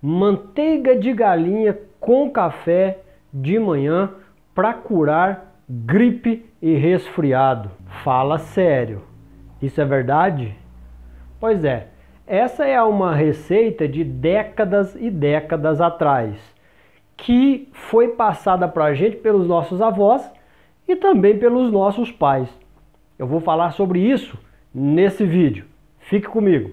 manteiga de galinha com café de manhã para curar gripe e resfriado. Fala sério, isso é verdade? Pois é, essa é uma receita de décadas e décadas atrás que foi passada para a gente pelos nossos avós e também pelos nossos pais. Eu vou falar sobre isso nesse vídeo. Fique comigo.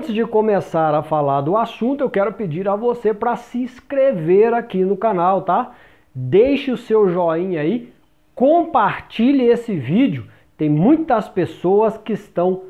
antes de começar a falar do assunto, eu quero pedir a você para se inscrever aqui no canal, tá? Deixe o seu joinha aí, compartilhe esse vídeo. Tem muitas pessoas que estão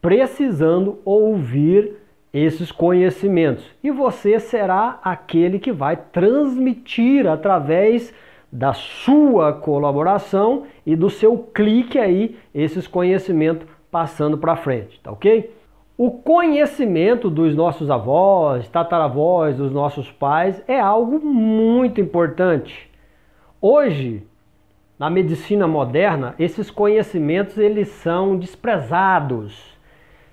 precisando ouvir esses conhecimentos. E você será aquele que vai transmitir através da sua colaboração e do seu clique aí esses conhecimentos passando para frente, tá OK? O conhecimento dos nossos avós, tataravós, dos nossos pais é algo muito importante. Hoje, na medicina moderna, esses conhecimentos eles são desprezados,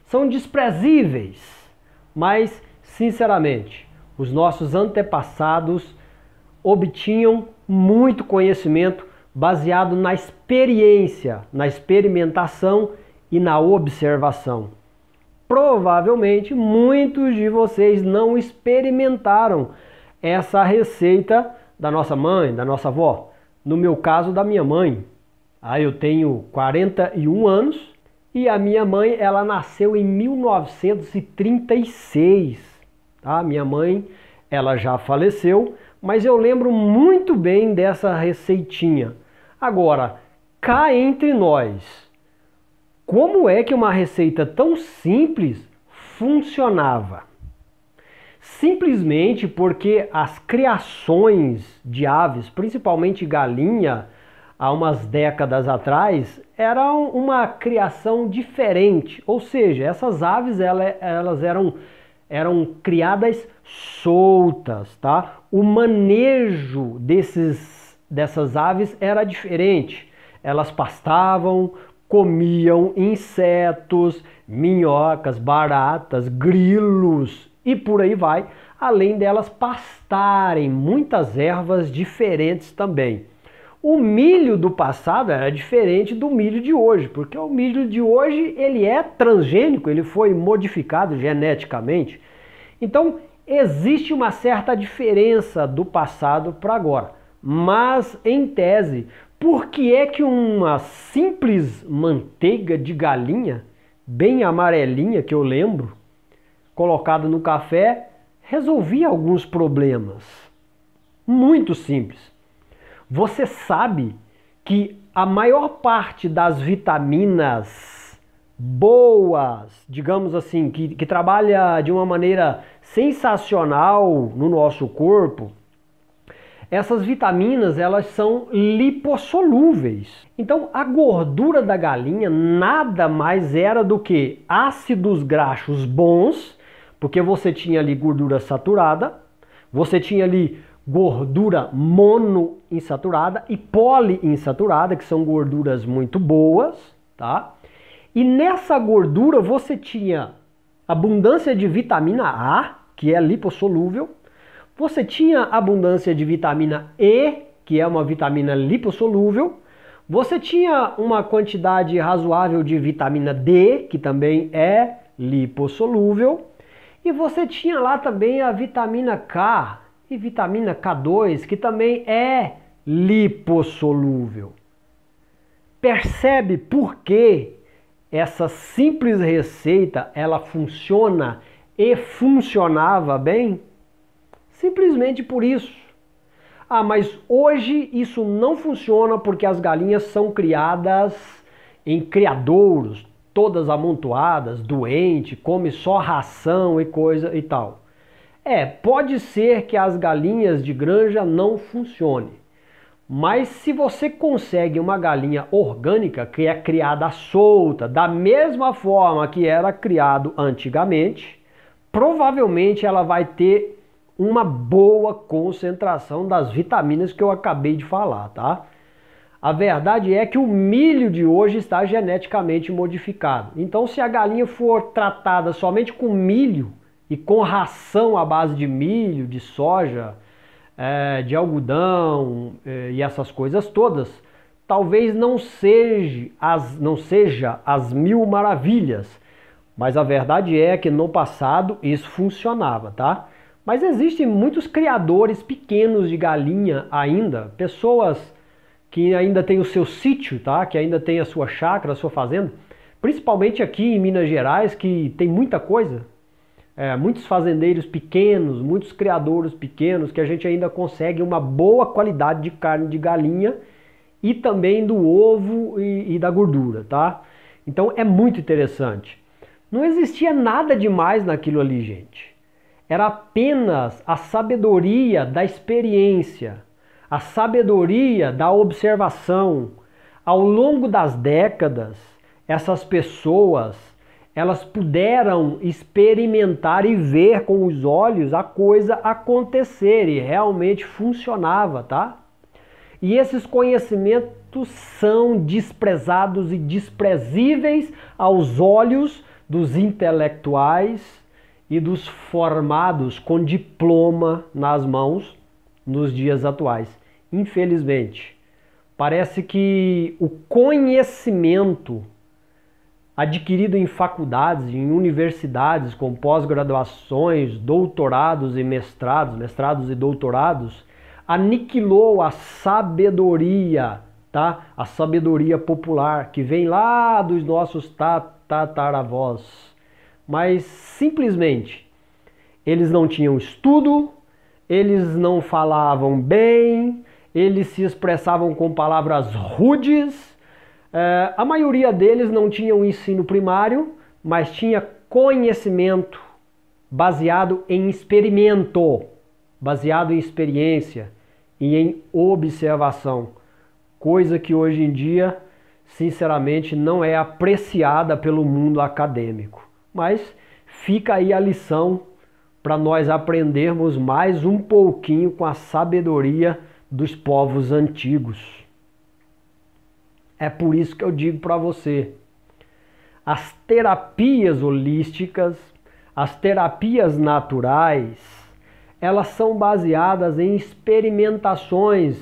são desprezíveis. Mas, sinceramente, os nossos antepassados obtinham muito conhecimento baseado na experiência, na experimentação e na observação provavelmente muitos de vocês não experimentaram essa receita da nossa mãe, da nossa avó. No meu caso, da minha mãe. Ah, eu tenho 41 anos e a minha mãe, ela nasceu em 1936. Tá? Minha mãe, ela já faleceu, mas eu lembro muito bem dessa receitinha. Agora, cá entre nós, como é que uma receita tão simples funcionava? Simplesmente porque as criações de aves, principalmente galinha, há umas décadas atrás, era uma criação diferente. Ou seja, essas aves elas eram, eram criadas soltas, tá? O manejo desses, dessas aves era diferente. Elas pastavam comiam insetos, minhocas, baratas, grilos e por aí vai, além delas pastarem muitas ervas diferentes também. O milho do passado era diferente do milho de hoje, porque o milho de hoje ele é transgênico, ele foi modificado geneticamente. Então existe uma certa diferença do passado para agora. Mas em tese, por que é que uma simples manteiga de galinha, bem amarelinha que eu lembro, colocada no café, resolvia alguns problemas? Muito simples. Você sabe que a maior parte das vitaminas boas, digamos assim, que, que trabalha de uma maneira sensacional no nosso corpo, essas vitaminas, elas são lipossolúveis. Então, a gordura da galinha nada mais era do que ácidos graxos bons, porque você tinha ali gordura saturada, você tinha ali gordura monoinsaturada e poliinsaturada, que são gorduras muito boas, tá? E nessa gordura você tinha abundância de vitamina A, que é lipossolúvel, você tinha abundância de vitamina E, que é uma vitamina lipossolúvel. Você tinha uma quantidade razoável de vitamina D, que também é lipossolúvel. E você tinha lá também a vitamina K e vitamina K2, que também é lipossolúvel. Percebe por que essa simples receita ela funciona e funcionava bem? Simplesmente por isso. Ah, mas hoje isso não funciona porque as galinhas são criadas em criadouros, todas amontoadas, doente, come só ração e coisa e tal. É, pode ser que as galinhas de granja não funcionem. Mas se você consegue uma galinha orgânica que é criada solta, da mesma forma que era criado antigamente, provavelmente ela vai ter uma boa concentração das vitaminas que eu acabei de falar, tá? A verdade é que o milho de hoje está geneticamente modificado. Então, se a galinha for tratada somente com milho e com ração à base de milho, de soja, é, de algodão é, e essas coisas todas, talvez não seja, as, não seja as mil maravilhas. Mas a verdade é que no passado isso funcionava, tá? Mas existem muitos criadores pequenos de galinha ainda, pessoas que ainda têm o seu sítio, tá? Que ainda tem a sua chácara, a sua fazenda, principalmente aqui em Minas Gerais, que tem muita coisa. É, muitos fazendeiros pequenos, muitos criadores pequenos, que a gente ainda consegue uma boa qualidade de carne de galinha e também do ovo e, e da gordura, tá? Então é muito interessante. Não existia nada demais naquilo ali, gente era apenas a sabedoria da experiência, a sabedoria da observação. Ao longo das décadas, essas pessoas elas puderam experimentar e ver com os olhos a coisa acontecer e realmente funcionava, tá? E esses conhecimentos são desprezados e desprezíveis aos olhos dos intelectuais, e dos formados com diploma nas mãos nos dias atuais. Infelizmente, parece que o conhecimento adquirido em faculdades, em universidades, com pós-graduações, doutorados e mestrados, mestrados e doutorados, aniquilou a sabedoria, tá? A sabedoria popular que vem lá dos nossos tataravós mas simplesmente eles não tinham estudo, eles não falavam bem, eles se expressavam com palavras rudes. É, a maioria deles não tinha um ensino primário, mas tinha conhecimento baseado em experimento, baseado em experiência e em observação, coisa que hoje em dia, sinceramente, não é apreciada pelo mundo acadêmico. Mas fica aí a lição para nós aprendermos mais um pouquinho com a sabedoria dos povos antigos. É por isso que eu digo para você: as terapias holísticas, as terapias naturais, elas são baseadas em experimentações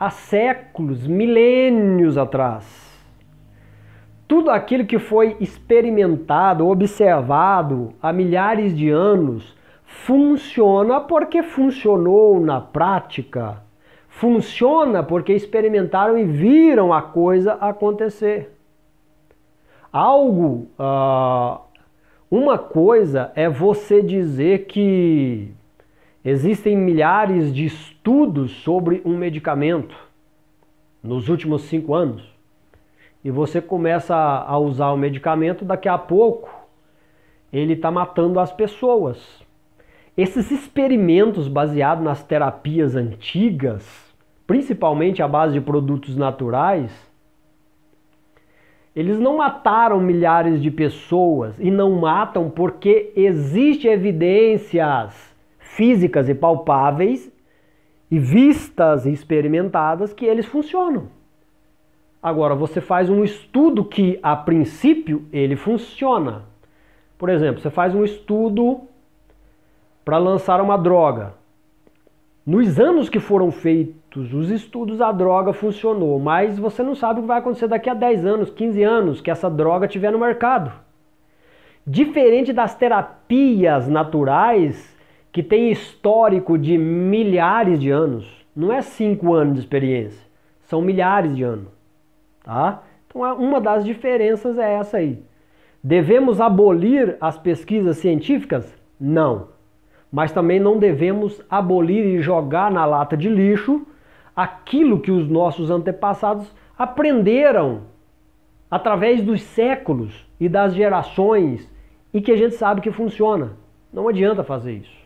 há séculos, milênios atrás tudo aquilo que foi experimentado, observado há milhares de anos, funciona porque funcionou na prática. Funciona porque experimentaram e viram a coisa acontecer. Algo, uh, uma coisa é você dizer que existem milhares de estudos sobre um medicamento nos últimos cinco anos e você começa a usar o medicamento, daqui a pouco ele está matando as pessoas. Esses experimentos baseados nas terapias antigas, principalmente à base de produtos naturais, eles não mataram milhares de pessoas e não matam porque existem evidências físicas e palpáveis e vistas e experimentadas que eles funcionam. Agora, você faz um estudo que, a princípio, ele funciona. Por exemplo, você faz um estudo para lançar uma droga. Nos anos que foram feitos os estudos, a droga funcionou, mas você não sabe o que vai acontecer daqui a 10 anos, 15 anos que essa droga tiver no mercado. Diferente das terapias naturais, que tem histórico de milhares de anos, não é 5 anos de experiência, são milhares de anos. Tá? Então, é, uma das diferenças é essa aí. Devemos abolir as pesquisas científicas? Não. Mas também não devemos abolir e jogar na lata de lixo aquilo que os nossos antepassados aprenderam através dos séculos e das gerações e que a gente sabe que funciona. Não adianta fazer isso.